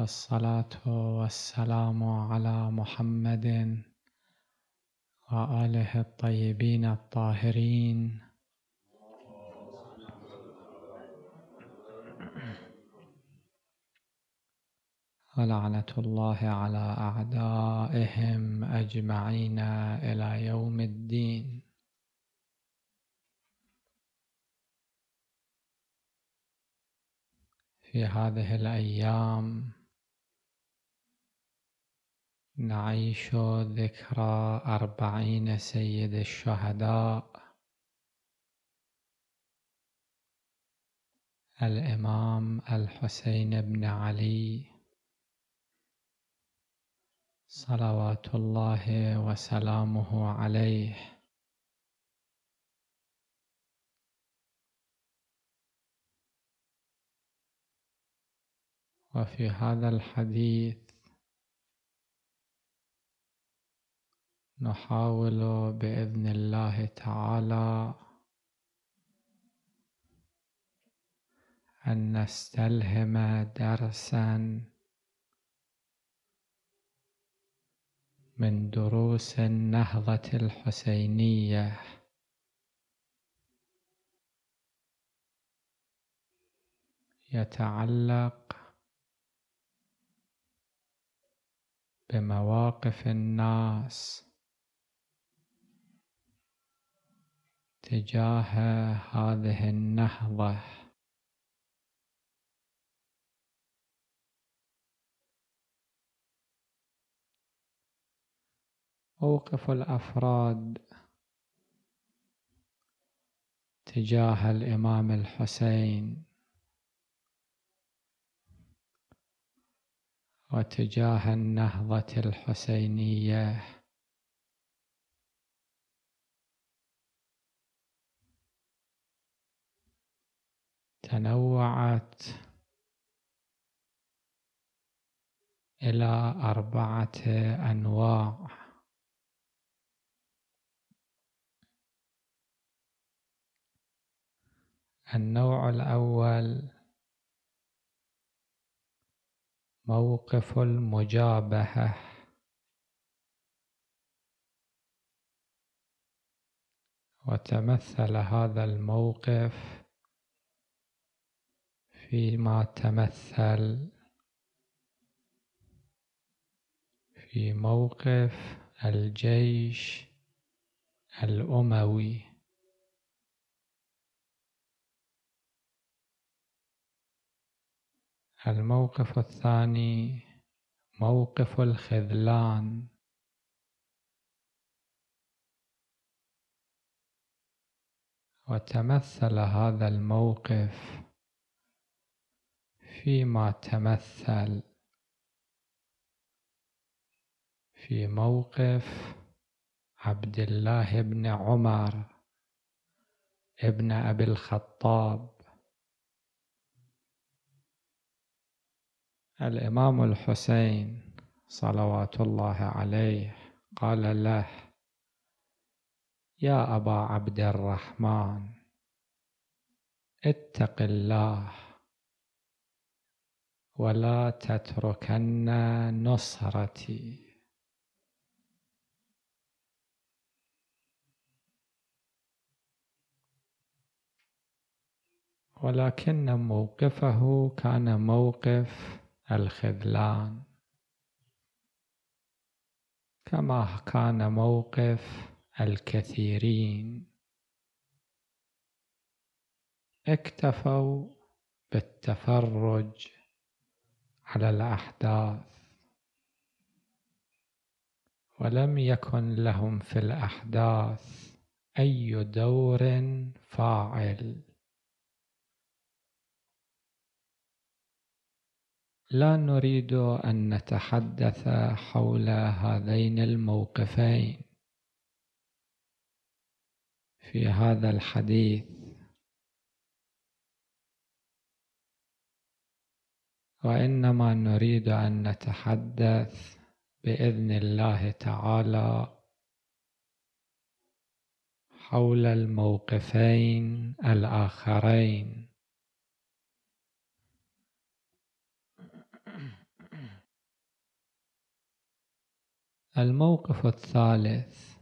والصلاة والسلام على محمد وآله الطيبين الطاهرين ولعنة الله على أعدائهم أجمعين إلى يوم الدين في هذه الأيام نعيش ذكرى أربعين سيد الشهداء الإمام الحسين بن علي صلوات الله وسلامه عليه وفي هذا الحديث نحاول باذن الله تعالى ان نستلهم درسا من دروس النهضه الحسينيه يتعلق بمواقف الناس تجاه هذه النهضة موقف الأفراد تجاه الإمام الحسين وتجاه النهضة الحسينية تنوعت إلى أربعة أنواع النوع الأول موقف المجابهة وتمثل هذا الموقف فيما تمثل في موقف الجيش الاموي الموقف الثاني موقف الخذلان وتمثل هذا الموقف فيما تمثل في موقف عبد الله بن عمر ابن ابي الخطاب الامام الحسين صلوات الله عليه قال له يا ابا عبد الرحمن اتق الله ولا تتركن نصرتي ولكن موقفه كان موقف الخذلان كما كان موقف الكثيرين اكتفوا بالتفرج على الأحداث ولم يكن لهم في الأحداث أي دور فاعل لا نريد أن نتحدث حول هذين الموقفين في هذا الحديث وانما نريد ان نتحدث باذن الله تعالى حول الموقفين الاخرين الموقف الثالث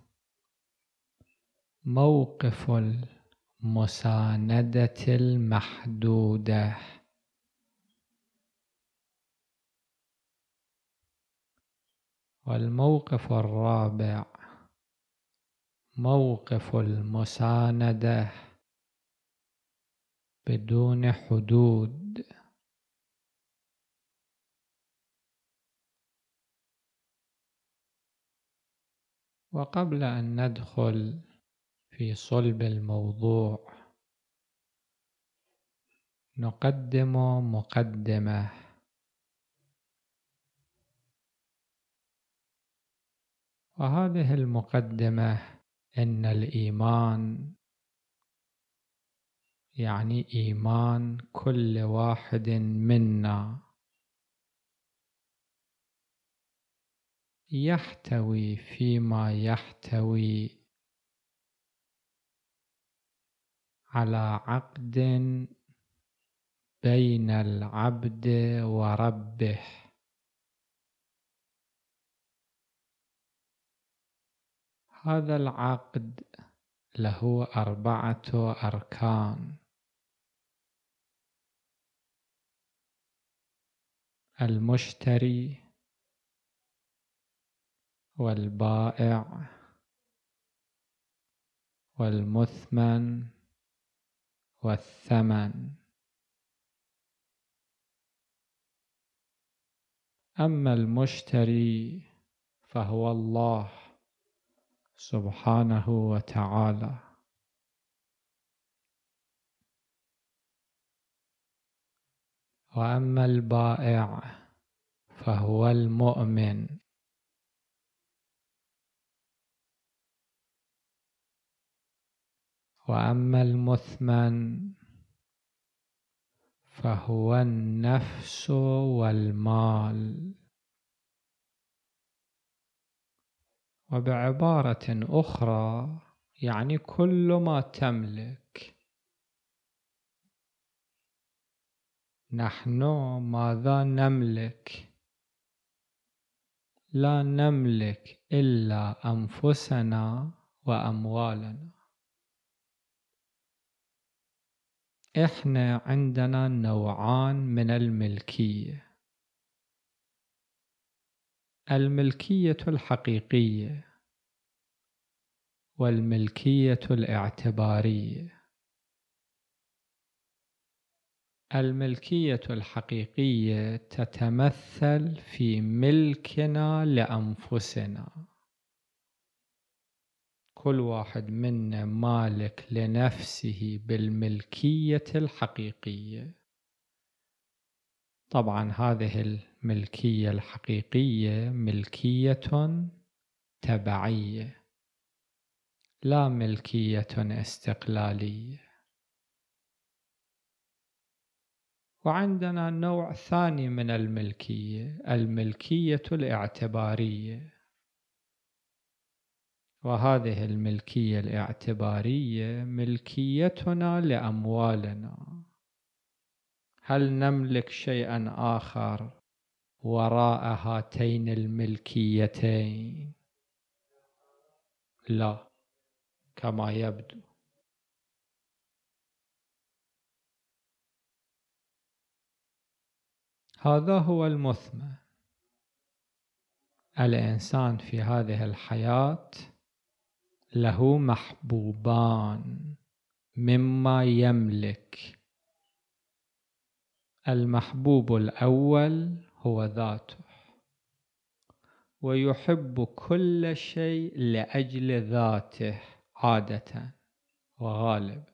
موقف المسانده المحدوده والموقف الرابع موقف المساندة بدون حدود وقبل أن ندخل في صلب الموضوع نقدم مقدمه وهذه المقدمة إن الإيمان يعني إيمان كل واحد منا يحتوي فيما يحتوي على عقد بين العبد وربه هذا العقد له أربعة أركان المشتري والبائع والمثمن والثمن أما المشتري فهو الله سبحانه وتعالى واما البائع فهو المؤمن واما المثمن فهو النفس والمال وبعبارة أخرى يعني كل ما تملك نحن ماذا نملك لا نملك إلا أنفسنا وأموالنا إحنا عندنا نوعان من الملكيه الملكية الحقيقية والملكية الاعتبارية الملكية الحقيقية تتمثل في ملكنا لأنفسنا كل واحد منا مالك لنفسه بالملكية الحقيقية طبعا هذه الملكية الحقيقية ملكية تبعية لا ملكية استقلالية وعندنا نوع ثاني من الملكية الملكية الاعتبارية وهذه الملكية الاعتبارية ملكيتنا لأموالنا هل نملك شيئا آخر وراء هاتين الملكيتين لا كما يبدو هذا هو المثنى الانسان في هذه الحياه له محبوبان مما يملك المحبوب الاول هو ذاته ويحب كل شيء لأجل ذاته عادة وغالبا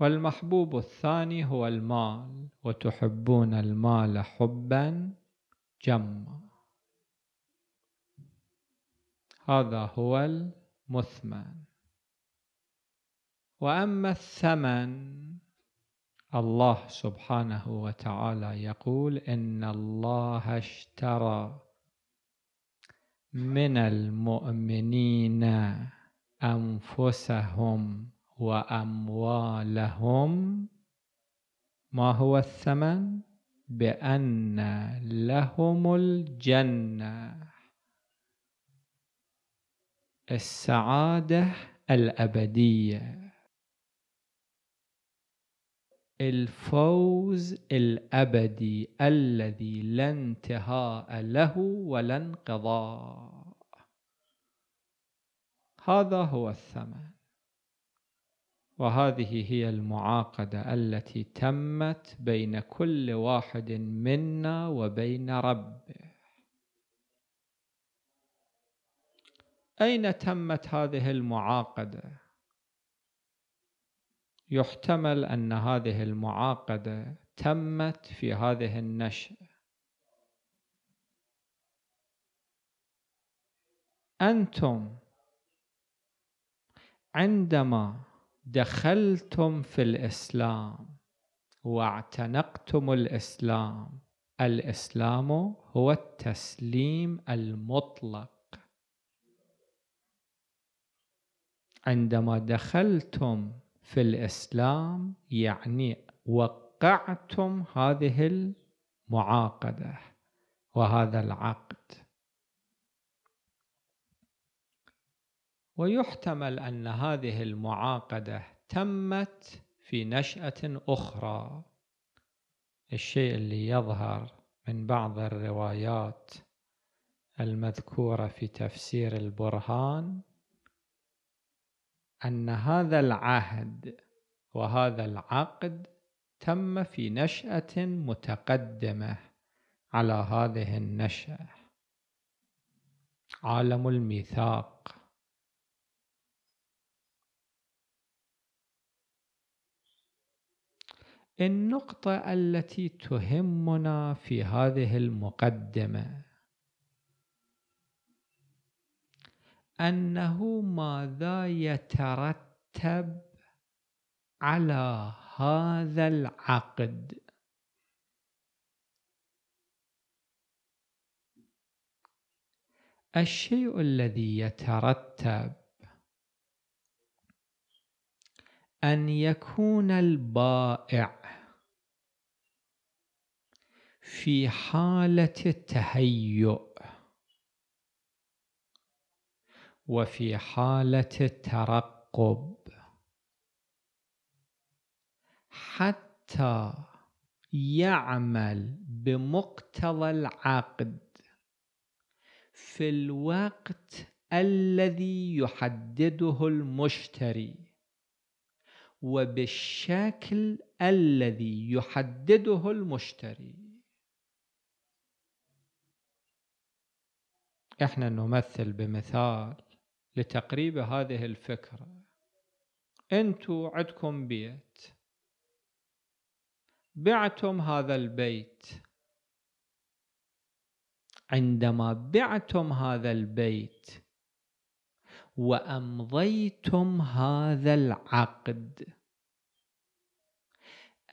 والمحبوب الثاني هو المال وتحبون المال حبا جما هذا هو المثمن واما الثمن الله سبحانه وتعالى يقول إن الله اشترى من المؤمنين أنفسهم وأموالهم ما هو الثمن بأن لهم الجنة السعادة الأبدية الفوز الابدي الذي لا انتهاء له ولا انقضاء هذا هو الثمن وهذه هي المعاقده التي تمت بين كل واحد منا وبين ربه اين تمت هذه المعاقده يحتمل أن هذه المعاقدة تمت في هذه النشأة أنتم عندما دخلتم في الإسلام واعتنقتم الإسلام الإسلام هو التسليم المطلق عندما دخلتم في الإسلام يعني وقعتم هذه المعاقدة وهذا العقد ويحتمل أن هذه المعاقدة تمت في نشأة أخرى الشيء اللي يظهر من بعض الروايات المذكورة في تفسير البرهان أن هذا العهد وهذا العقد تم في نشأة متقدمة على هذه النشأة عالم الميثاق النقطة التي تهمنا في هذه المقدمة أنه ماذا يترتب على هذا العقد الشيء الذي يترتب أن يكون البائع في حالة التهيؤ وفي حالة الترقب حتى يعمل بمقتضى العقد في الوقت الذي يحدده المشتري وبالشكل الذي يحدده المشتري احنا نمثل بمثال لتقريب هذه الفكرة أنتوا عندكم بيت بعتم هذا البيت عندما بعتم هذا البيت وأمضيتم هذا العقد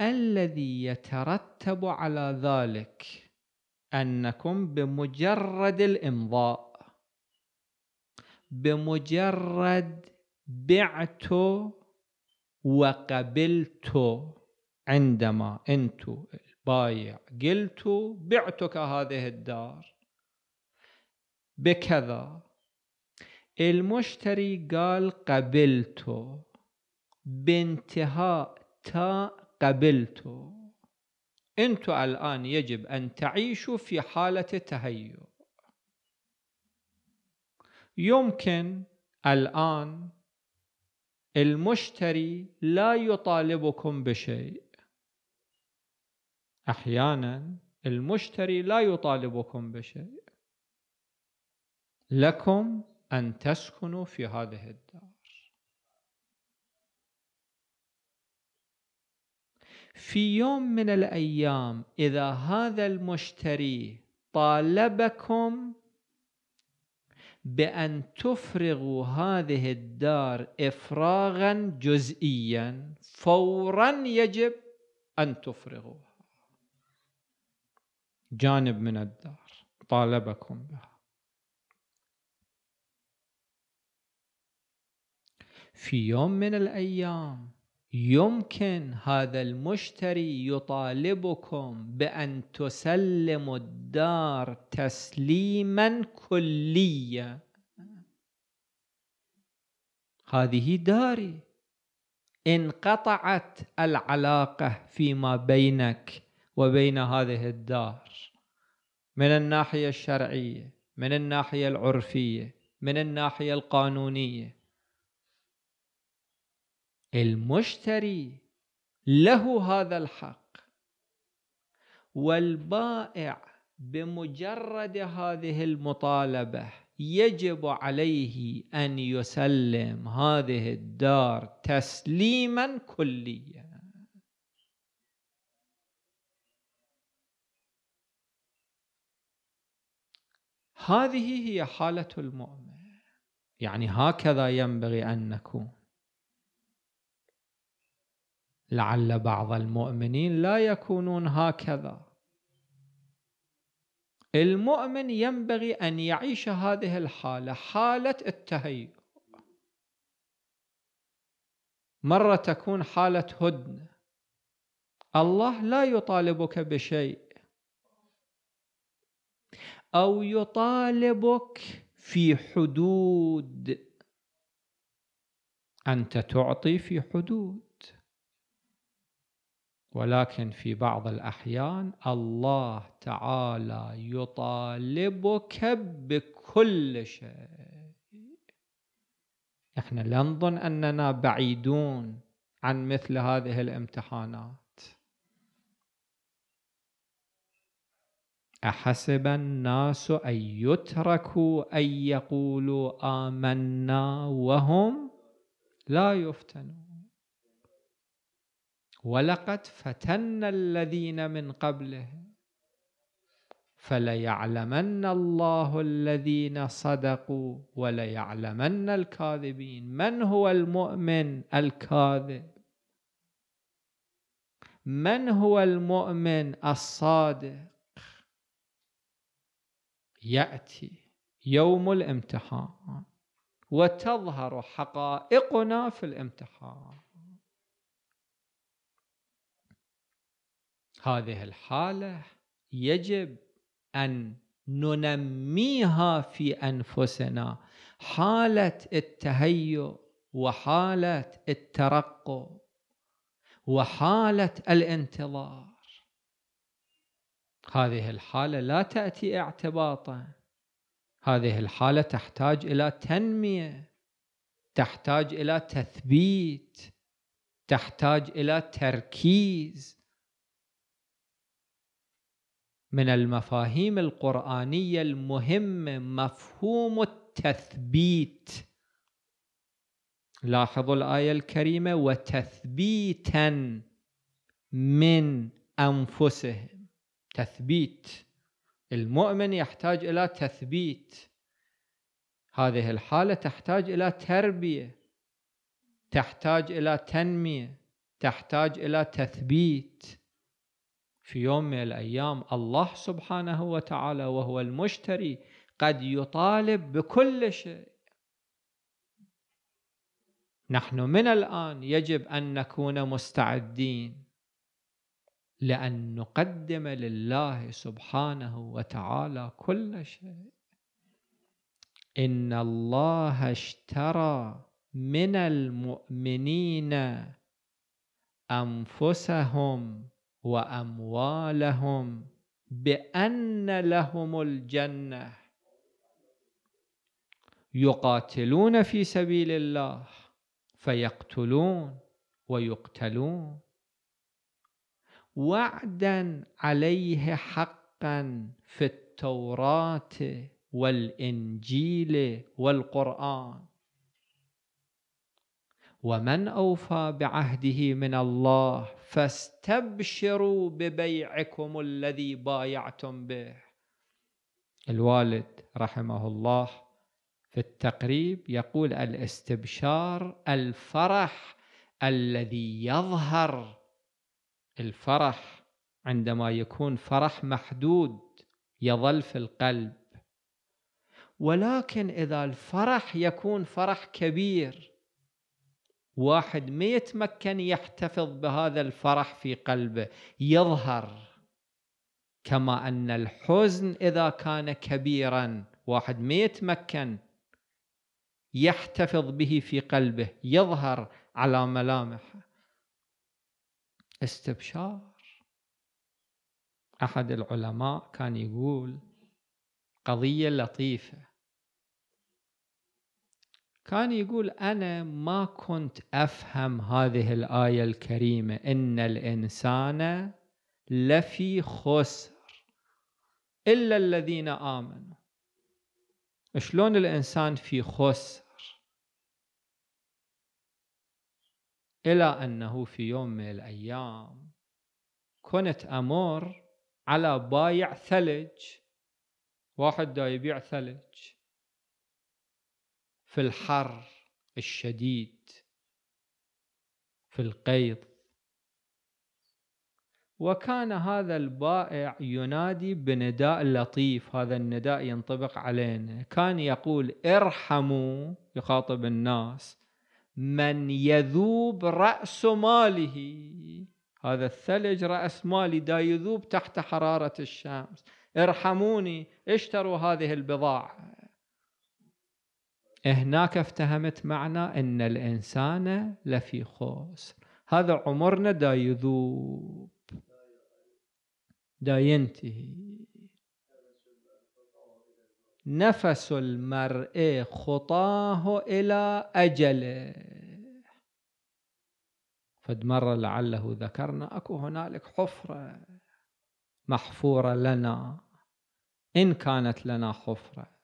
الذي يترتب على ذلك أنكم بمجرد الإمضاء بمجرد بعته وقبلته عندما أنتو البايع قلت بعتك هذه الدار بكذا المشتري قال قبلت بانتهاء تاء قبلت انتم الآن يجب أن تعيشوا في حالة تهيؤ يمكن الآن المشتري لا يطالبكم بشيء أحيانا المشتري لا يطالبكم بشيء لكم أن تسكنوا في هذه الدار في يوم من الأيام إذا هذا المشتري طالبكم بأن تفرغوا هذه الدار إفراغا جزئيا فورا يجب أن تفرغوها جانب من الدار طالبكم بها في يوم من الأيام يمكن هذا المشتري يطالبكم بأن تسلموا الدار تسليما كليا هذه داري انقطعت العلاقة فيما بينك وبين هذه الدار من الناحية الشرعية من الناحية العرفية من الناحية القانونية المشتري له هذا الحق والبائع بمجرد هذه المطالبة يجب عليه أن يسلم هذه الدار تسليما كليا هذه هي حالة المؤمن يعني هكذا ينبغي أن نكون لعل بعض المؤمنين لا يكونون هكذا المؤمن ينبغي أن يعيش هذه الحالة حالة التهيؤ مرة تكون حالة هدنة الله لا يطالبك بشيء أو يطالبك في حدود أنت تعطي في حدود ولكن في بعض الأحيان الله تعالى يطالبك بكل شيء احنا لا نظن أننا بعيدون عن مثل هذه الامتحانات أحسب الناس أن يتركوا أن يقولوا آمنا وهم لا يفتنون ولقد فتنا الذين من قبله فليعلمن الله الذين صدقوا وليعلمن الكاذبين من هو المؤمن الكاذب من هو المؤمن الصادق ياتي يوم الامتحان وتظهر حقائقنا في الامتحان هذه الحالة يجب أن ننميها في أنفسنا حالة التهيؤ وحالة الترقب وحالة الانتظار هذه الحالة لا تأتي اعتباطا هذه الحالة تحتاج إلى تنمية تحتاج إلى تثبيت تحتاج إلى تركيز من المفاهيم القرآنية المهمة مفهوم التثبيت لاحظوا الآية الكريمة وتثبيتا من أنفسهم تثبيت المؤمن يحتاج إلى تثبيت هذه الحالة تحتاج إلى تربية تحتاج إلى تنمية تحتاج إلى تثبيت في يوم من الايام الله سبحانه وتعالى وهو المشتري قد يطالب بكل شيء نحن من الان يجب ان نكون مستعدين لان نقدم لله سبحانه وتعالى كل شيء ان الله اشترى من المؤمنين انفسهم واموالهم بان لهم الجنه يقاتلون في سبيل الله فيقتلون ويقتلون وعدا عليه حقا في التوراه والانجيل والقران ومن اوفى بعهده من الله فاستبشروا ببيعكم الذي بايعتم به الوالد رحمه الله في التقريب يقول الاستبشار الفرح الذي يظهر الفرح عندما يكون فرح محدود يظل في القلب ولكن اذا الفرح يكون فرح كبير واحد ما يتمكن يحتفظ بهذا الفرح في قلبه يظهر كما أن الحزن إذا كان كبيرا واحد ما يتمكن يحتفظ به في قلبه يظهر على ملامح استبشار أحد العلماء كان يقول قضية لطيفة كان يقول انا ما كنت افهم هذه الايه الكريمه ان الانسان لفي خسر الا الذين امنوا شلون الانسان في خسر الى انه في يوم من الايام كنت امر على بايع ثلج واحد دا يبيع ثلج في الحر الشديد في القيظ وكان هذا البائع ينادي بنداء لطيف هذا النداء ينطبق علينا كان يقول ارحموا يخاطب الناس من يذوب رأس ماله هذا الثلج رأس مالي دا يذوب تحت حرارة الشمس ارحموني اشتروا هذه البضاعة هناك افتهمت معنى أن الإنسان لفي خسر هذا عمرنا دا يذوب دا ينتهي نفس المرء خطاه إلى أجله فد مرة لعله ذكرنا أكو هنالك حفرة محفورة لنا إن كانت لنا حفرة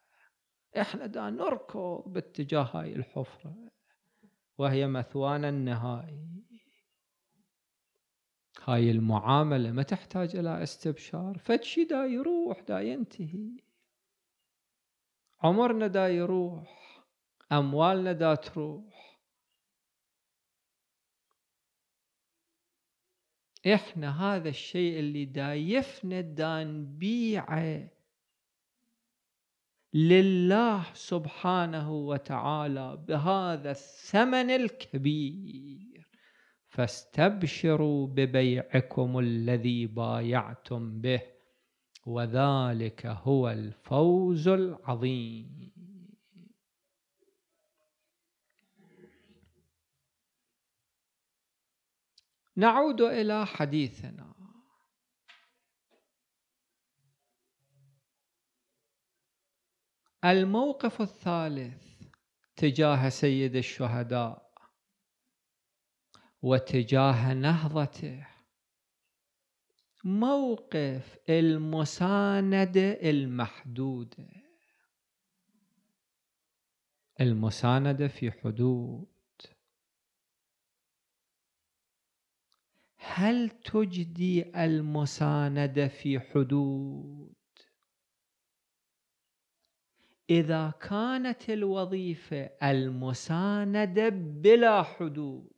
احنا دا نركض باتجاه هاي الحفرة وهي مثوانا النهائي هاي المعاملة ما تحتاج إلى استبشار فدشي دا يروح دا ينتهي عمرنا دا يروح أموالنا دا تروح إحنا هذا الشيء اللي دا دا نبيعه لله سبحانه وتعالى بهذا الثمن الكبير فاستبشروا ببيعكم الذي بايعتم به وذلك هو الفوز العظيم نعود إلى حديثنا الموقف الثالث تجاه سيد الشهداء وتجاه نهضته موقف المساندة المحدودة المساندة في حدود هل تجدي المساندة في حدود إذا كانت الوظيفة المساندة بلا حدود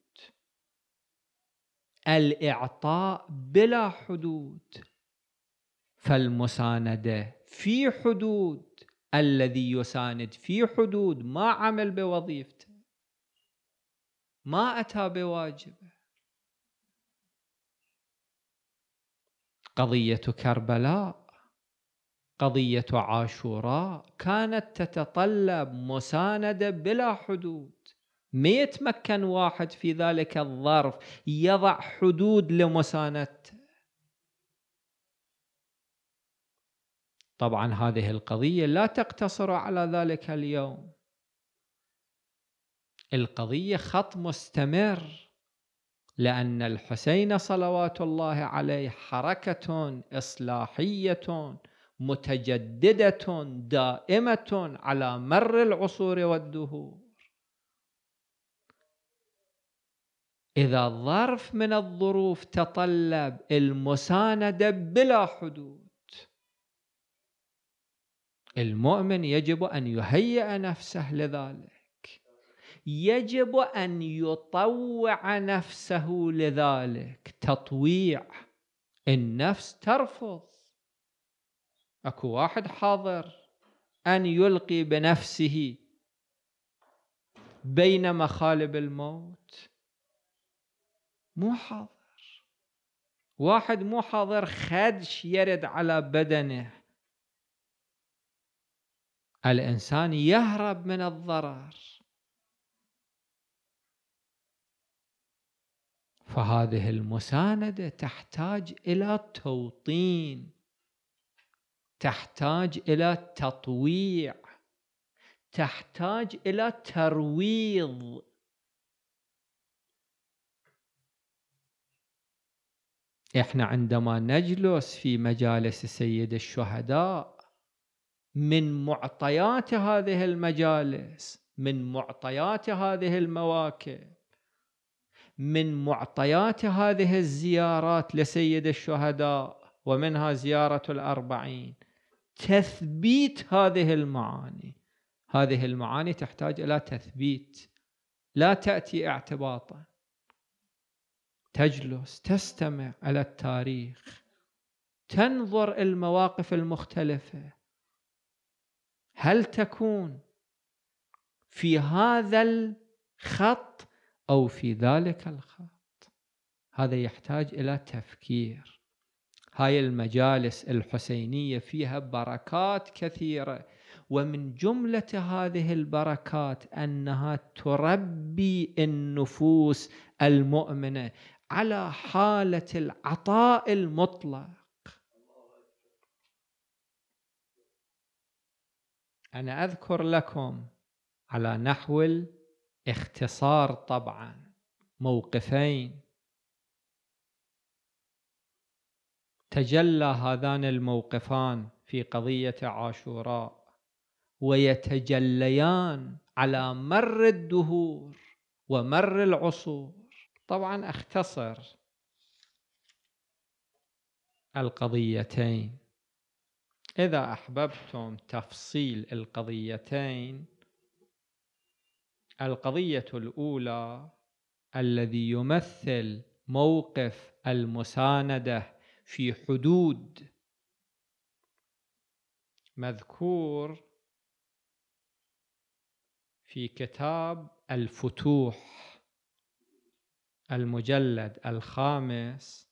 الإعطاء بلا حدود فالمساندة في حدود الذي يساند في حدود ما عمل بوظيفته ما أتى بواجبه قضية كربلاء قضية عاشوراء كانت تتطلب مساندة بلا حدود ما يتمكن واحد في ذلك الظرف يضع حدود لمساندته طبعا هذه القضية لا تقتصر على ذلك اليوم القضية خط مستمر لأن الحسين صلوات الله عليه حركة إصلاحية متجددة دائمة على مر العصور والدهور إذا ظرف من الظروف تطلب المساندة بلا حدود المؤمن يجب أن يهيئ نفسه لذلك يجب أن يطوع نفسه لذلك تطويع النفس ترفض اكو واحد حاضر ان يلقي بنفسه بين مخالب الموت مو حاضر واحد مو حاضر خدش يرد على بدنه الانسان يهرب من الضرر فهذه المسانده تحتاج الى توطين تحتاج الى تطويع تحتاج الى ترويض احنا عندما نجلس في مجالس سيد الشهداء من معطيات هذه المجالس من معطيات هذه المواكب من معطيات هذه الزيارات لسيد الشهداء ومنها زيارة الأربعين تثبيت هذه المعاني هذه المعاني تحتاج إلى تثبيت لا تأتي اعتباطا تجلس تستمع إلى التاريخ تنظر المواقف المختلفة هل تكون في هذا الخط أو في ذلك الخط هذا يحتاج إلى تفكير هاي المجالس الحسينية فيها بركات كثيرة ومن جملة هذه البركات أنها تربي النفوس المؤمنة على حالة العطاء المطلق أنا أذكر لكم على نحو الاختصار طبعا موقفين تجلى هذان الموقفان في قضيه عاشوراء ويتجليان على مر الدهور ومر العصور طبعا اختصر القضيتين اذا احببتم تفصيل القضيتين القضيه الاولى الذي يمثل موقف المسانده في حدود مذكور في كتاب الفتوح المجلد الخامس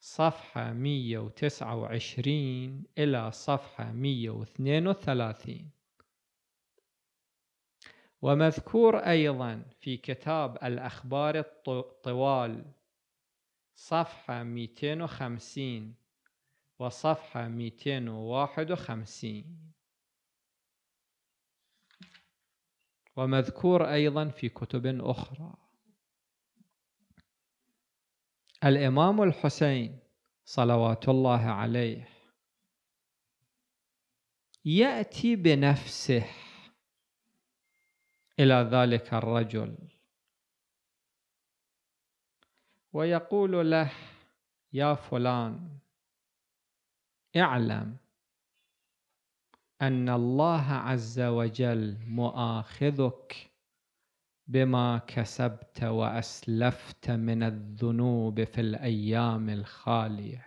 صفحة 129 إلى صفحة 132 ومذكور أيضا في كتاب الأخبار الطوال صفحة 250 وصفحة 251 ومذكور أيضا في كتب أخرى الإمام الحسين صلوات الله عليه يأتي بنفسه إلى ذلك الرجل ويقول له يا فلان اعلم أن الله عز وجل مؤاخذك بما كسبت وأسلفت من الذنوب في الأيام الخالية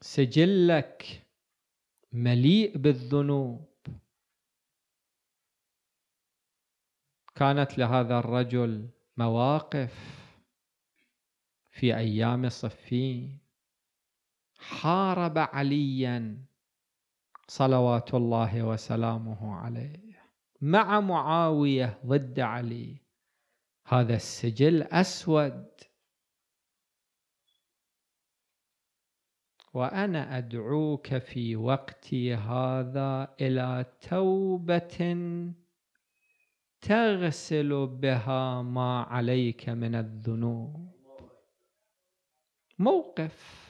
سجلك مليء بالذنوب كانت لهذا الرجل مواقف في ايام صفين حارب عليا صلوات الله وسلامه عليه مع معاويه ضد علي هذا السجل اسود وانا ادعوك في وقتي هذا الى توبه تغسل بها ما عليك من الذنوب موقف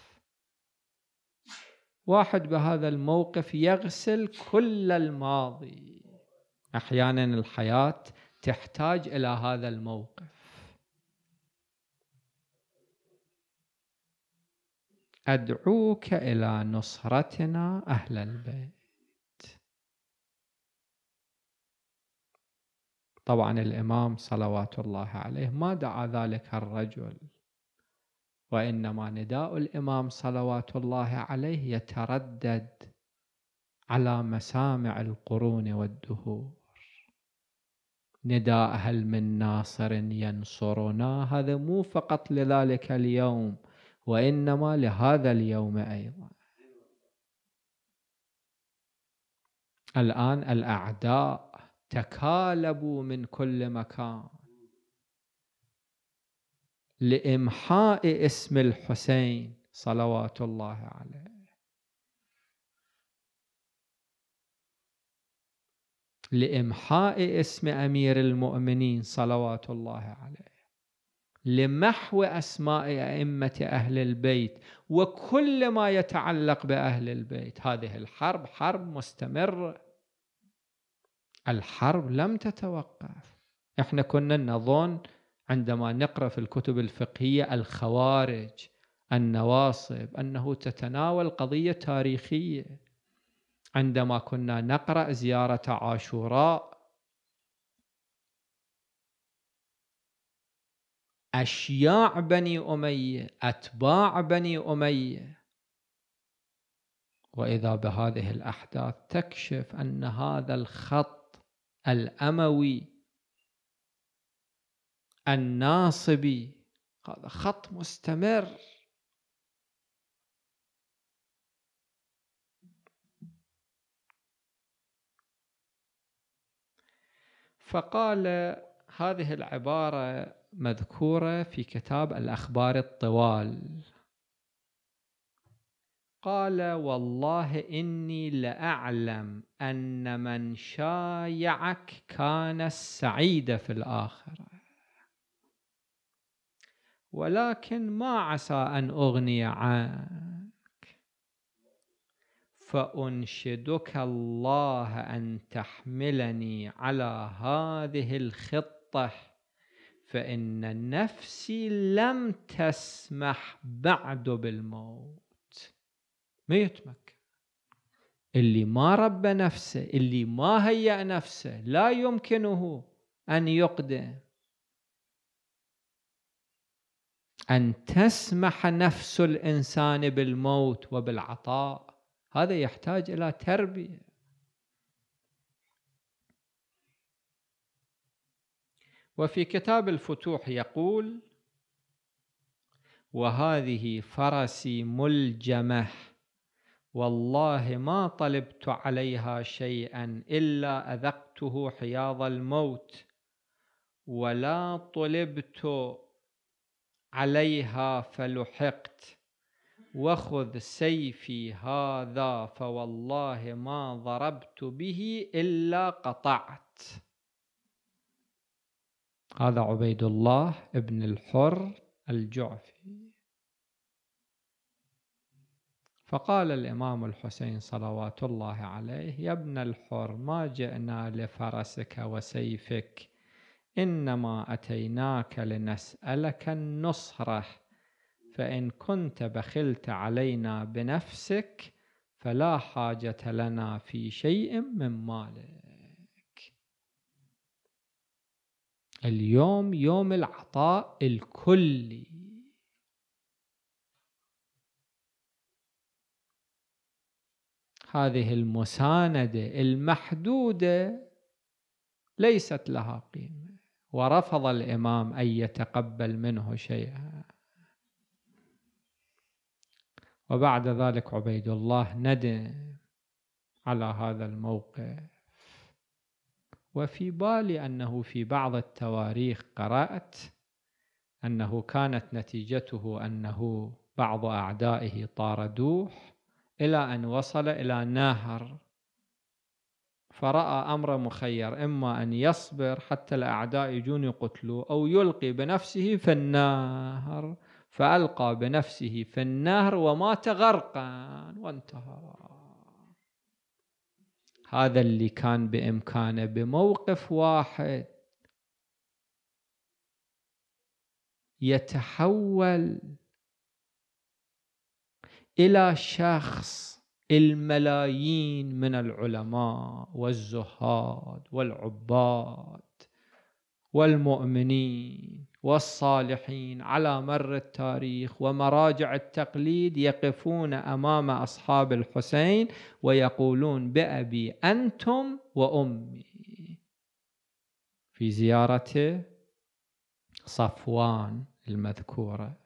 واحد بهذا الموقف يغسل كل الماضي احيانا الحياه تحتاج الى هذا الموقف ادعوك الى نصرتنا اهل البيت طبعا الإمام صلوات الله عليه ما دعا ذلك الرجل وإنما نداء الإمام صلوات الله عليه يتردد على مسامع القرون والدهور نداء هل من ناصر ينصرنا هذا مو فقط لذلك اليوم وإنما لهذا اليوم أيضا الآن الأعداء تكالبوا من كل مكان لإمحاء اسم الحسين صلوات الله عليه لإمحاء اسم أمير المؤمنين صلوات الله عليه لمحو أسماء أئمة أهل البيت وكل ما يتعلق بأهل البيت هذه الحرب حرب مستمرة الحرب لم تتوقف احنا كنا نظن عندما نقرا في الكتب الفقهيه الخوارج النواصب انه تتناول قضيه تاريخيه عندما كنا نقرا زياره عاشوراء اشياع بني اميه اتباع بني اميه واذا بهذه الاحداث تكشف ان هذا الخط الأموي الناصبي هذا خط مستمر فقال هذه العبارة مذكورة في كتاب الأخبار الطوال قال والله إني لأعلم أن من شايعك كان السعيد في الآخرة ولكن ما عسى أن أغني عنك فأنشدك الله أن تحملني على هذه الخطة فإن نفسي لم تسمح بعد بالموت ما يتمكن اللي ما ربى نفسه اللي ما هيأ نفسه لا يمكنه أن يقدم أن تسمح نفس الإنسان بالموت وبالعطاء هذا يحتاج إلى تربية وفي كتاب الفتوح يقول وهذه فرسي ملجمه والله ما طلبت عليها شيئا إلا أذقته حياض الموت ولا طلبت عليها فلحقت وخذ سيفي هذا فوالله ما ضربت به إلا قطعت هذا عبيد الله ابن الحر الجعفي فقال الإمام الحسين صلوات الله عليه يا ابن الحر ما جئنا لفرسك وسيفك إنما أتيناك لنسألك النصرة فإن كنت بخلت علينا بنفسك فلا حاجة لنا في شيء من مالك اليوم يوم العطاء الكلي هذه المسانده المحدوده ليست لها قيمه ورفض الامام ان يتقبل منه شيئا وبعد ذلك عبيد الله ندم على هذا الموقف وفي بالي انه في بعض التواريخ قرات انه كانت نتيجته انه بعض اعدائه طاردوه إلى أن وصل إلى ناهر فرأى أمر مخير إما أن يصبر حتى الأعداء يجون يقتلوه أو يلقي بنفسه في النهر فألقى بنفسه في النهر ومات غرقا وانتهى هذا اللي كان بإمكانه بموقف واحد يتحول الى شخص الملايين من العلماء والزهاد والعباد والمؤمنين والصالحين على مر التاريخ ومراجع التقليد يقفون امام اصحاب الحسين ويقولون بابي انتم وامي في زيارته صفوان المذكوره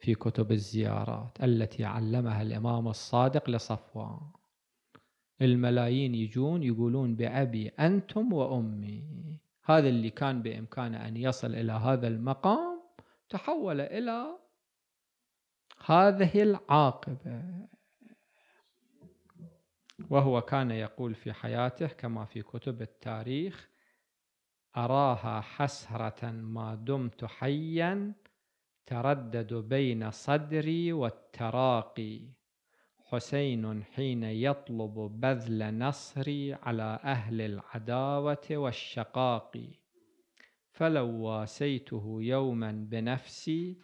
في كتب الزيارات التي علمها الإمام الصادق لصفوان الملايين يجون يقولون بأبي أنتم وأمي هذا اللي كان بإمكانه أن يصل إلى هذا المقام تحول إلى هذه العاقبة وهو كان يقول في حياته كما في كتب التاريخ أراها حسرة ما دمت حياً تردد بين صدري والتراقي حسين حين يطلب بذل نصري على أهل العداوة والشقاق فلو واسيته يوما بنفسي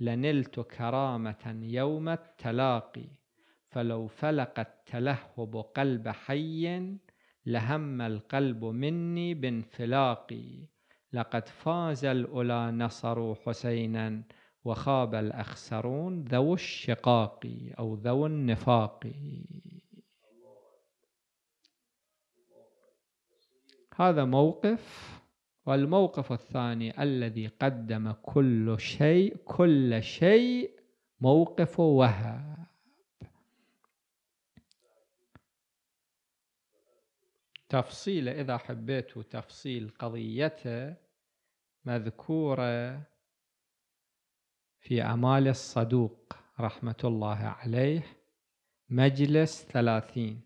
لنلت كرامة يوم التلاقي فلو فلق التلهب قلب حي لهم القلب مني بانفلاقي لقد فاز الأولى نصروا حسينا وخاب الأخسرون ذو الشقاق أو ذو النفاق هذا موقف والموقف الثاني الذي قدم كل شيء كل شيء موقف وهاب تفصيل إذا حبيت تفصيل قضيته مذكورة في أمال الصدوق رحمة الله عليه مجلس ثلاثين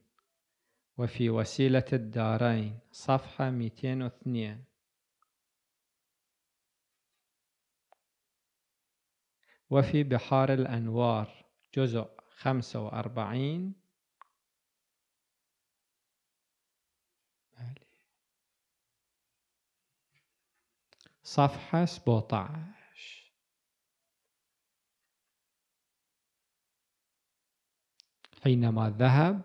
وفي وسيلة الدارين صفحة 202 وفي بحار الأنوار جزء 45 صفحة 17 حينما ذهب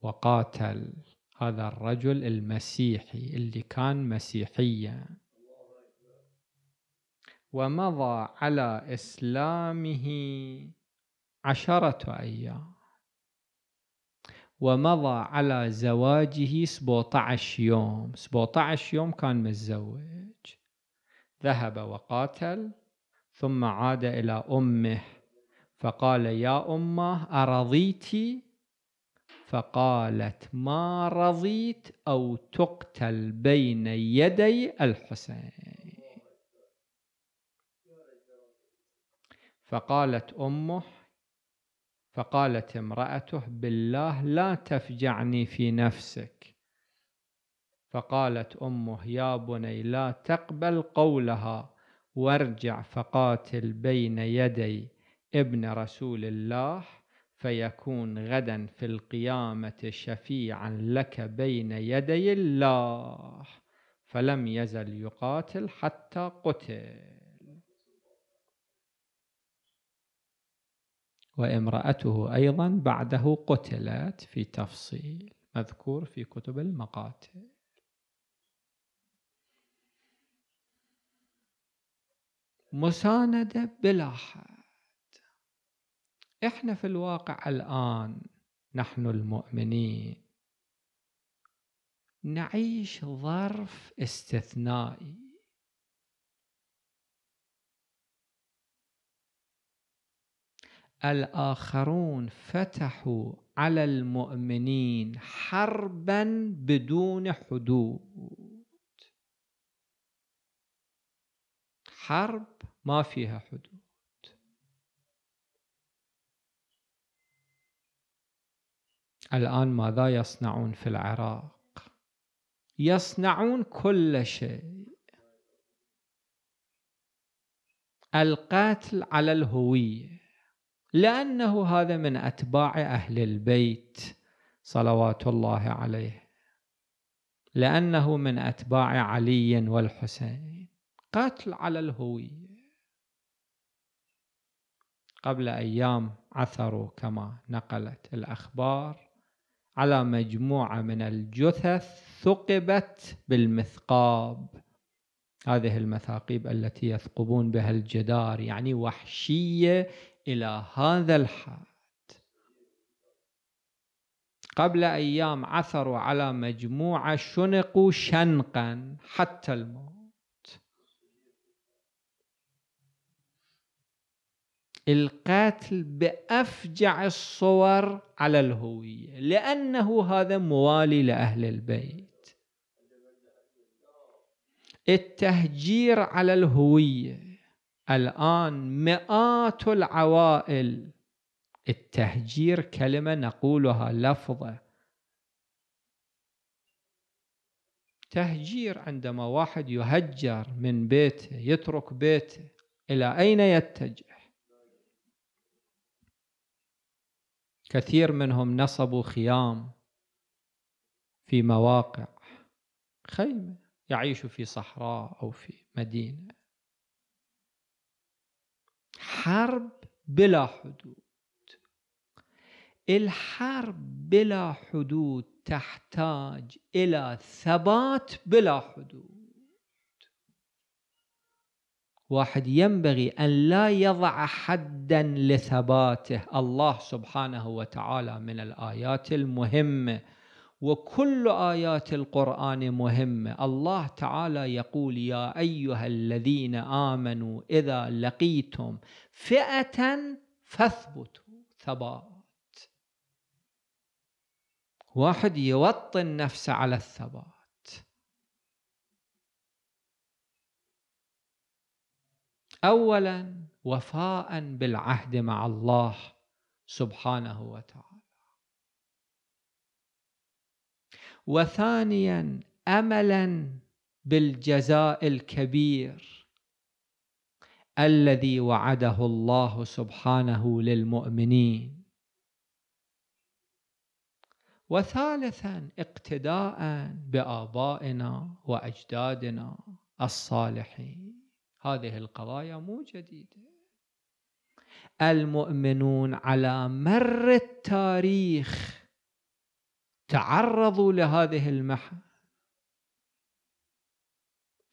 وقاتل هذا الرجل المسيحي اللي كان مسيحيا ومضى على اسلامه عشره ايام ومضى على زواجه 17 يوم 17 يوم كان متزوج ذهب وقاتل ثم عاد الى امه فقال يا أمه أرضيتي فقالت ما رضيت أو تقتل بين يدي الحسين فقالت أمه فقالت امرأته بالله لا تفجعني في نفسك فقالت أمه يا بني لا تقبل قولها وارجع فقاتل بين يدي ابن رسول الله فيكون غدا في القيامة شفيعا لك بين يدي الله فلم يزل يقاتل حتى قتل وامرأته أيضا بعده قتلت في تفصيل مذكور في كتب المقاتل مساندة بلا حد احنا في الواقع الان نحن المؤمنين نعيش ظرف استثنائي الاخرون فتحوا على المؤمنين حربا بدون حدود حرب ما فيها حدود الآن ماذا يصنعون في العراق يصنعون كل شيء القاتل على الهوية لأنه هذا من أتباع أهل البيت صلوات الله عليه لأنه من أتباع علي والحسين قاتل على الهوية قبل أيام عثروا كما نقلت الأخبار على مجموعة من الجثث ثقبت بالمثقاب هذه المثاقيب التي يثقبون بها الجدار يعني وحشية إلى هذا الحد قبل أيام عثروا على مجموعة شنقوا شنقا حتى الموت القتل بأفجع الصور على الهوية لأنه هذا موالي لأهل البيت التهجير على الهوية الآن مئات العوائل التهجير كلمة نقولها لفظة تهجير عندما واحد يهجر من بيته يترك بيته إلى أين يتجه كثير منهم نصبوا خيام في مواقع خيمة يعيشوا في صحراء أو في مدينة حرب بلا حدود الحرب بلا حدود تحتاج إلى ثبات بلا حدود واحد ينبغي أن لا يضع حدا لثباته الله سبحانه وتعالى من الآيات المهمة وكل آيات القرآن مهمة الله تعالى يقول يا أيها الذين آمنوا إذا لقيتم فئة فاثبتوا ثبات واحد يوطن نفسه على الثبات اولا وفاء بالعهد مع الله سبحانه وتعالى وثانيا املا بالجزاء الكبير الذي وعده الله سبحانه للمؤمنين وثالثا اقتداء بابائنا واجدادنا الصالحين هذه القضايا مو جديده المؤمنون على مر التاريخ تعرضوا لهذه المحن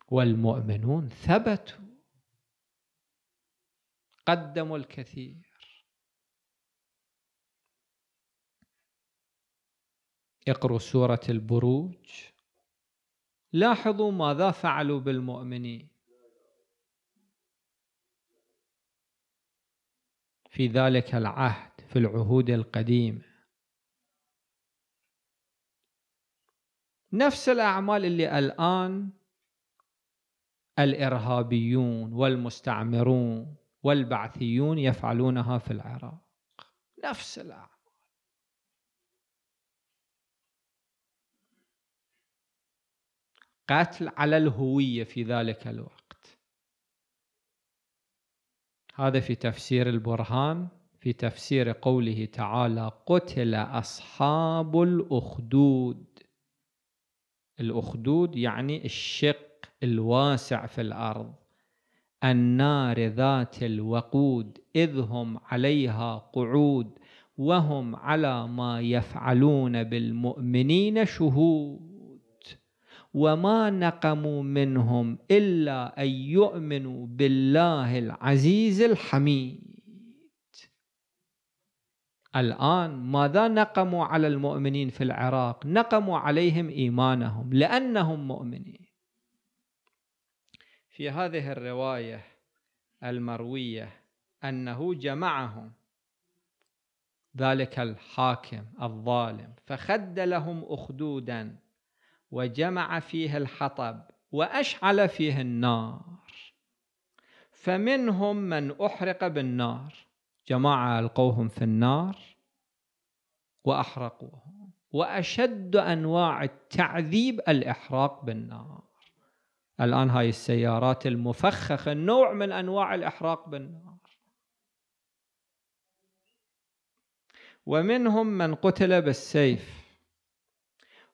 والمؤمنون ثبتوا قدموا الكثير اقروا سوره البروج لاحظوا ماذا فعلوا بالمؤمنين في ذلك العهد في العهود القديمة نفس الأعمال اللي الآن الإرهابيون والمستعمرون والبعثيون يفعلونها في العراق نفس الأعمال قتل على الهوية في ذلك الوقت هذا في تفسير البرهان في تفسير قوله تعالى قتل أصحاب الأخدود الأخدود يعني الشق الواسع في الأرض النار ذات الوقود إذ هم عليها قعود وهم على ما يفعلون بالمؤمنين شهود وما نقموا منهم الا ان يؤمنوا بالله العزيز الحميد الان ماذا نقموا على المؤمنين في العراق نقموا عليهم ايمانهم لانهم مؤمنين في هذه الروايه المرويه انه جمعهم ذلك الحاكم الظالم فخد لهم اخدودا وجمع فيه الحطب واشعل فيه النار فمنهم من احرق بالنار جماعه القوهم في النار واحرقوهم واشد انواع التعذيب الاحراق بالنار الان هاي السيارات المفخخه نوع من انواع الاحراق بالنار ومنهم من قتل بالسيف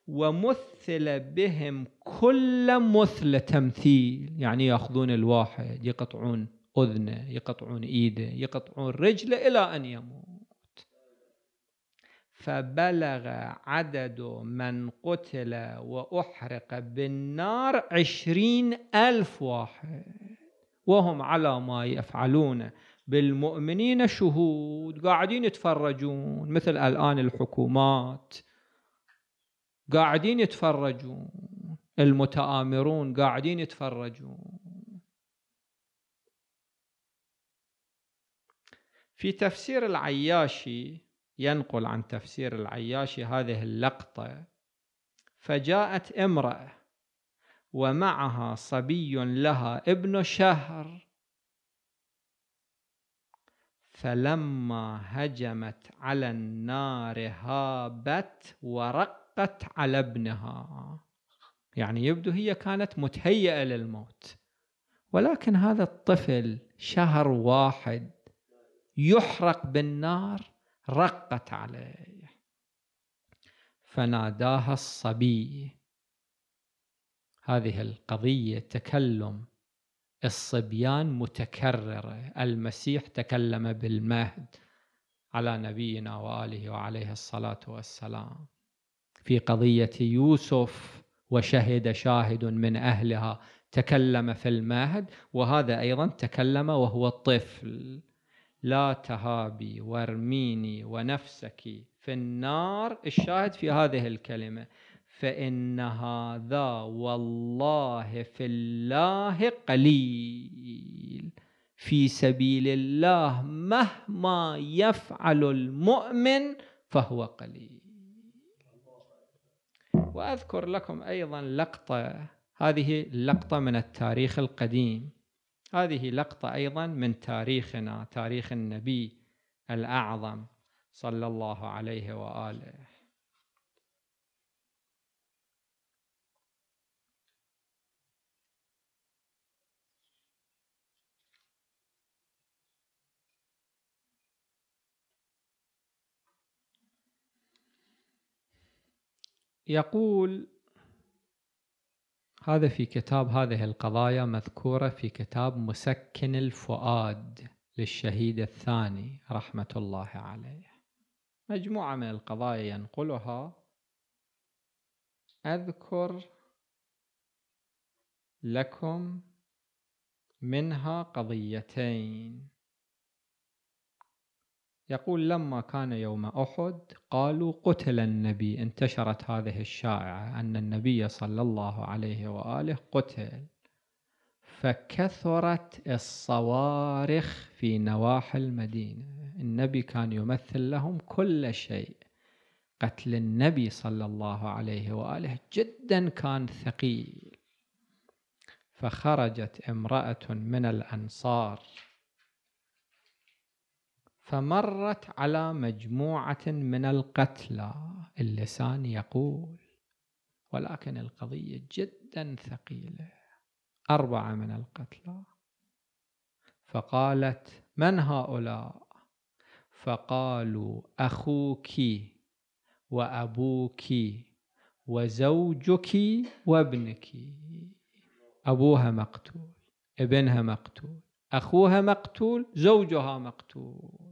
ومث مثل بهم كل مثل تمثيل يعني ياخذون الواحد يقطعون اذنه يقطعون ايده يقطعون رجله الى ان يموت فبلغ عدد من قتل واحرق بالنار عشرين الف واحد وهم على ما يفعلون بالمؤمنين شهود قاعدين يتفرجون مثل الان الحكومات قاعدين يتفرجون المتآمرون قاعدين يتفرجون في تفسير العياشي ينقل عن تفسير العياشي هذه اللقطة فجاءت امرأة ومعها صبي لها ابن شهر فلما هجمت على النار هابت ورق شقت على ابنها يعني يبدو هي كانت متهيئة للموت ولكن هذا الطفل شهر واحد يحرق بالنار رقت عليه فناداها الصبي هذه القضية تكلم الصبيان متكررة المسيح تكلم بالمهد على نبينا وآله وعليه الصلاة والسلام في قضية يوسف وشهد شاهد من أهلها تكلم في المهد وهذا أيضا تكلم وهو الطفل لا تهابي وارميني ونفسك في النار الشاهد في هذه الكلمة فإن هذا والله في الله قليل في سبيل الله مهما يفعل المؤمن فهو قليل واذكر لكم ايضا لقطه هذه لقطه من التاريخ القديم هذه لقطه ايضا من تاريخنا تاريخ النبي الاعظم صلى الله عليه واله يقول هذا في كتاب هذه القضايا مذكورة في كتاب مسكن الفؤاد للشهيد الثاني رحمة الله عليه مجموعة من القضايا ينقلها أذكر لكم منها قضيتين يقول لما كان يوم أحد قالوا قتل النبي انتشرت هذه الشائعة أن النبي صلى الله عليه وآله قتل فكثرت الصوارخ في نواحي المدينة النبي كان يمثل لهم كل شيء قتل النبي صلى الله عليه وآله جدا كان ثقيل فخرجت امرأة من الأنصار فمرت على مجموعة من القتلى اللسان يقول ولكن القضية جدا ثقيلة أربعة من القتلى فقالت من هؤلاء فقالوا أخوك وأبوك وزوجك وابنك أبوها مقتول ابنها مقتول أخوها مقتول زوجها مقتول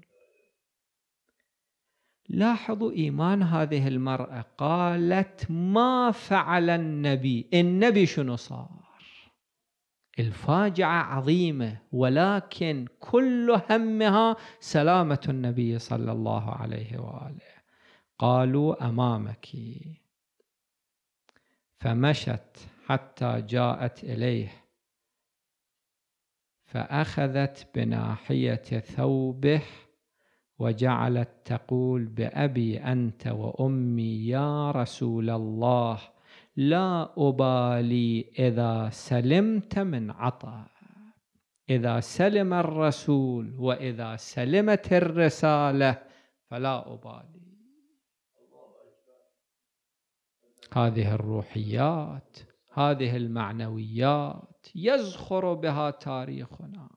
لاحظوا إيمان هذه المرأة قالت ما فعل النبي النبي شنو صار الفاجعة عظيمة ولكن كل همها سلامة النبي صلى الله عليه وآله قالوا أمامك فمشت حتى جاءت إليه فأخذت بناحية ثوبه وجعلت تقول بأبي أنت وأمي يا رسول الله لا أبالي إذا سلمت من عطاء إذا سلم الرسول وإذا سلمت الرسالة فلا أبالي هذه الروحيات هذه المعنويات يزخر بها تاريخنا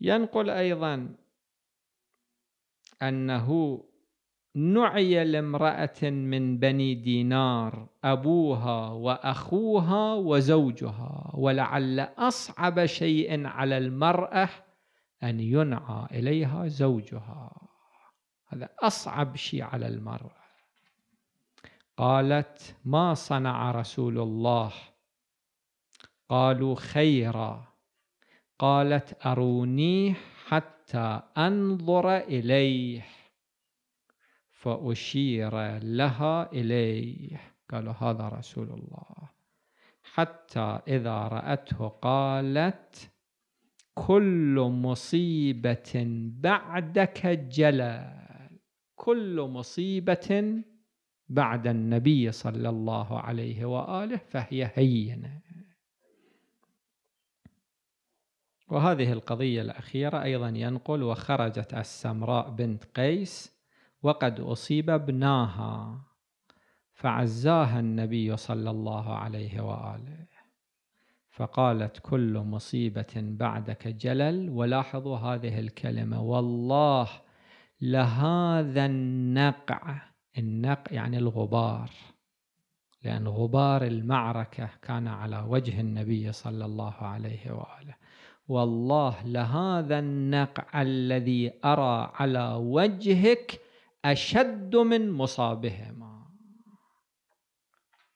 ينقل أيضا أنه نعي لامرأة من بني دينار أبوها وأخوها وزوجها ولعل أصعب شيء على المرأة أن ينعى إليها زوجها هذا أصعب شيء على المرأة قالت ما صنع رسول الله قالوا خيرا قالت أرونيه حتى أنظر إليه فأشير لها إليه قالوا هذا رسول الله حتى إذا رأته قالت كل مصيبة بعدك جلال كل مصيبة بعد النبي صلى الله عليه وآله فهي هينة وهذه القضية الأخيرة أيضا ينقل وخرجت السمراء بنت قيس وقد أصيب ابناها فعزاها النبي صلى الله عليه وآله فقالت كل مصيبة بعدك جلل ولاحظوا هذه الكلمة والله لهذا النقع النقع يعني الغبار لأن غبار المعركة كان على وجه النبي صلى الله عليه وآله والله لهذا النقع الذي أرى على وجهك أشد من مصابهما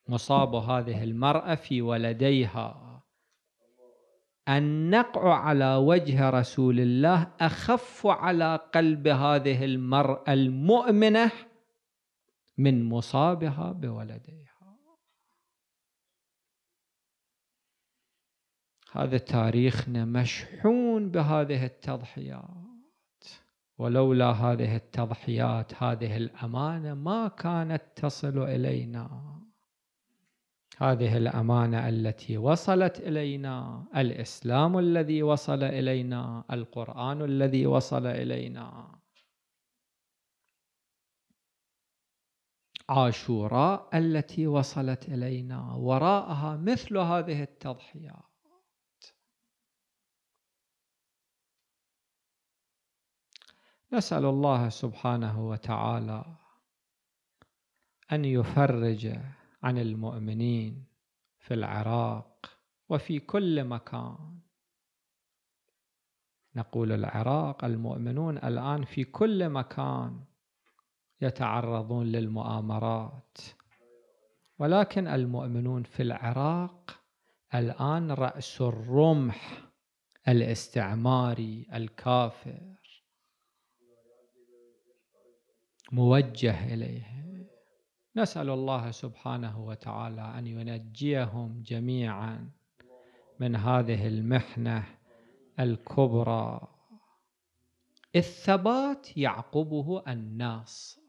مصاب هذه المرأة في ولديها النقع على وجه رسول الله أخف على قلب هذه المرأة المؤمنة من مصابها بولديها هذا تاريخنا مشحون بهذه التضحيات ولولا هذه التضحيات هذه الامانه ما كانت تصل الينا هذه الامانه التي وصلت الينا الاسلام الذي وصل الينا القران الذي وصل الينا عاشوراء التي وصلت الينا وراءها مثل هذه التضحيات نسأل الله سبحانه وتعالى أن يفرج عن المؤمنين في العراق وفي كل مكان نقول العراق المؤمنون الآن في كل مكان يتعرضون للمؤامرات ولكن المؤمنون في العراق الآن رأس الرمح الاستعماري الكافر موجه اليه نسال الله سبحانه وتعالى ان ينجيهم جميعا من هذه المحنه الكبرى الثبات يعقبه الناصر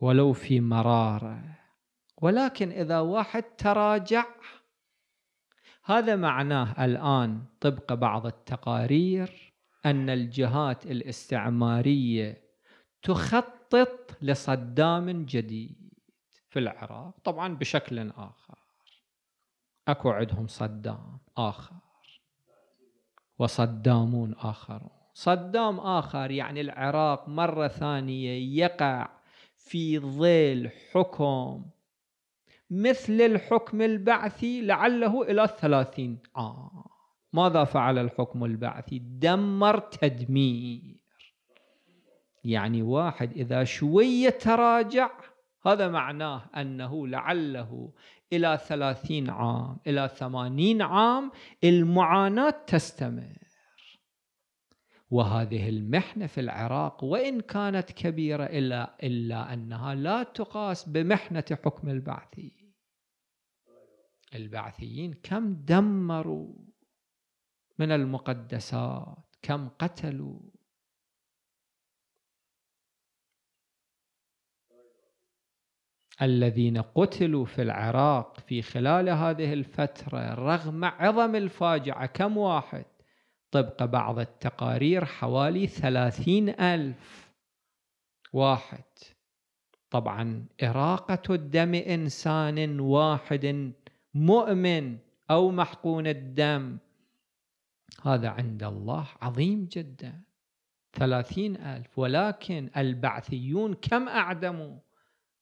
ولو في مراره ولكن اذا واحد تراجع هذا معناه الان طبق بعض التقارير أن الجهات الاستعمارية تخطط لصدام جديد في العراق طبعا بشكل آخر أكو عندهم صدام آخر وصدامون آخرون صدام آخر يعني العراق مرة ثانية يقع في ظل حكم مثل الحكم البعثي لعله إلى الثلاثين عام ماذا فعل الحكم البعثي دمر تدمير يعني واحد إذا شوية تراجع هذا معناه أنه لعله إلى ثلاثين عام إلى ثمانين عام المعاناة تستمر وهذه المحنة في العراق وإن كانت كبيرة إلا, إلا أنها لا تقاس بمحنة حكم البعثي البعثيين كم دمروا من المقدسات كم قتلوا الذين قتلوا في العراق في خلال هذه الفترة رغم عظم الفاجعة كم واحد طبق بعض التقارير حوالي ثلاثين ألف واحد طبعا إراقة الدم إنسان واحد مؤمن أو محقون الدم هذا عند الله عظيم جدا ثلاثين ألف ولكن البعثيون كم أعدموا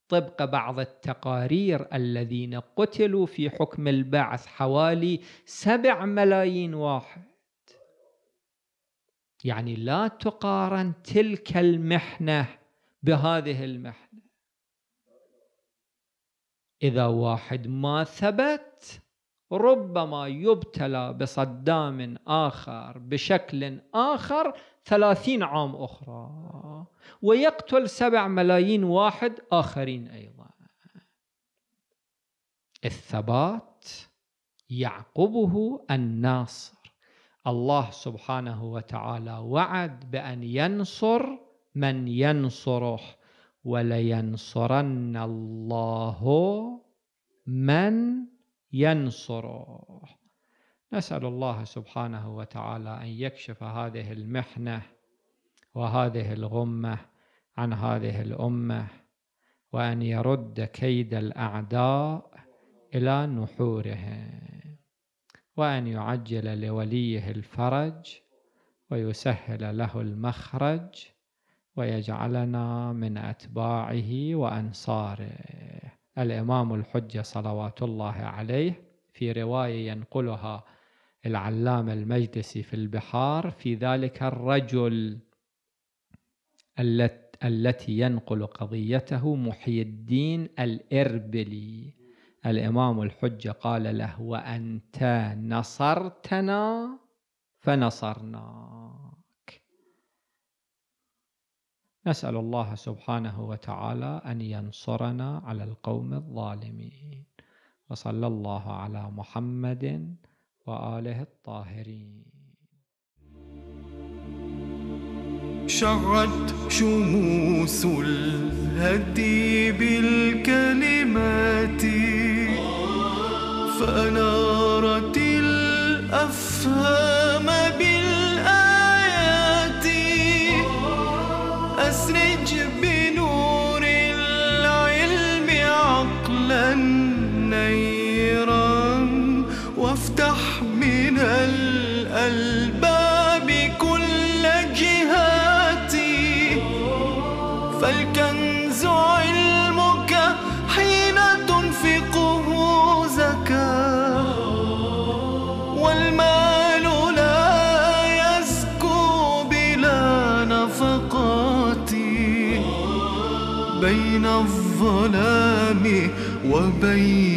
طبق بعض التقارير الذين قتلوا في حكم البعث حوالي سبع ملايين واحد يعني لا تقارن تلك المحنة بهذه المحنة إذا واحد ما ثبت ربما يبتلى بصدام آخر بشكل آخر ثلاثين عام أخرى ويقتل سبع ملايين واحد آخرين أيضا الثبات يعقبه الناصر الله سبحانه وتعالى وعد بأن ينصر من ينصره ولينصرن الله من ينصره نسأل الله سبحانه وتعالى أن يكشف هذه المحنة وهذه الغمة عن هذه الأمة وأن يرد كيد الأعداء إلى نحورهم وأن يعجل لوليه الفرج ويسهل له المخرج ويجعلنا من أتباعه وأنصاره الإمام الحجة صلوات الله عليه في رواية ينقلها العلامة المجدسي في البحار في ذلك الرجل التي ينقل قضيته محي الدين الإربلي الإمام الحجة قال له وأنت نصرتنا فنصرنا نسأل الله سبحانه وتعالى أن ينصرنا على القوم الظالمين وصلى الله على محمد وآله الطاهرين شعت شموس الهدي بالكلمات فأنارت الأفهام بالكلمات listening الظلام وبين